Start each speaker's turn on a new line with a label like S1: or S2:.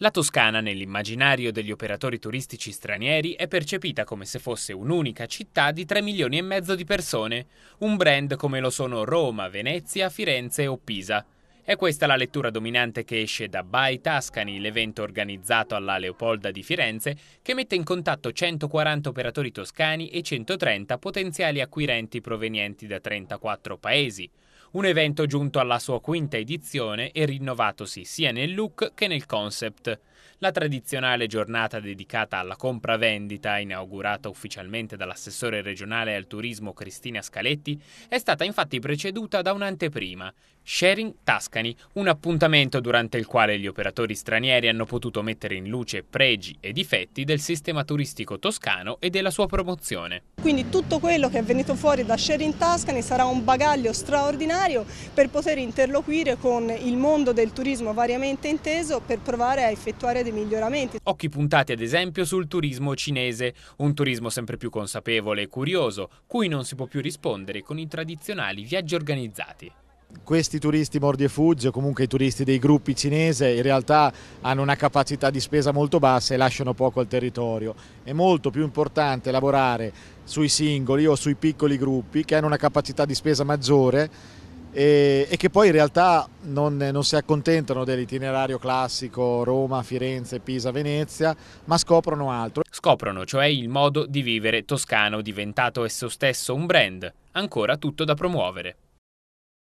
S1: La Toscana nell'immaginario degli operatori turistici stranieri è percepita come se fosse un'unica città di 3 milioni e mezzo di persone, un brand come lo sono Roma, Venezia, Firenze o Pisa. È questa la lettura dominante che esce da By Tuscany, l'evento organizzato alla Leopolda di Firenze, che mette in contatto 140 operatori toscani e 130 potenziali acquirenti provenienti da 34 paesi un evento giunto alla sua quinta edizione e rinnovatosi sia nel look che nel concept. La tradizionale giornata dedicata alla compravendita, inaugurata ufficialmente dall'assessore regionale al turismo Cristina Scaletti, è stata infatti preceduta da un'anteprima, Sharing Tuscany, un appuntamento durante il quale gli operatori stranieri hanno potuto mettere in luce pregi e difetti del sistema turistico toscano e della sua promozione.
S2: Quindi tutto quello che è venuto fuori da Sharing Tuscany sarà un bagaglio straordinario per poter interloquire con il mondo del turismo variamente inteso per provare a effettuare dei miglioramenti.
S1: Occhi puntati ad esempio sul turismo cinese, un turismo sempre più consapevole e curioso, cui non si può più rispondere con i tradizionali viaggi organizzati
S3: questi turisti mordi e fuggi o comunque i turisti dei gruppi cinese in realtà hanno una capacità di spesa molto bassa e lasciano poco al territorio. È molto più importante lavorare sui singoli o sui piccoli gruppi che hanno una capacità di spesa maggiore e, e che poi in realtà non, non si accontentano dell'itinerario classico Roma, Firenze, Pisa, Venezia, ma scoprono altro. Scoprono
S1: cioè il modo di vivere toscano diventato esso stesso un brand, ancora tutto da promuovere.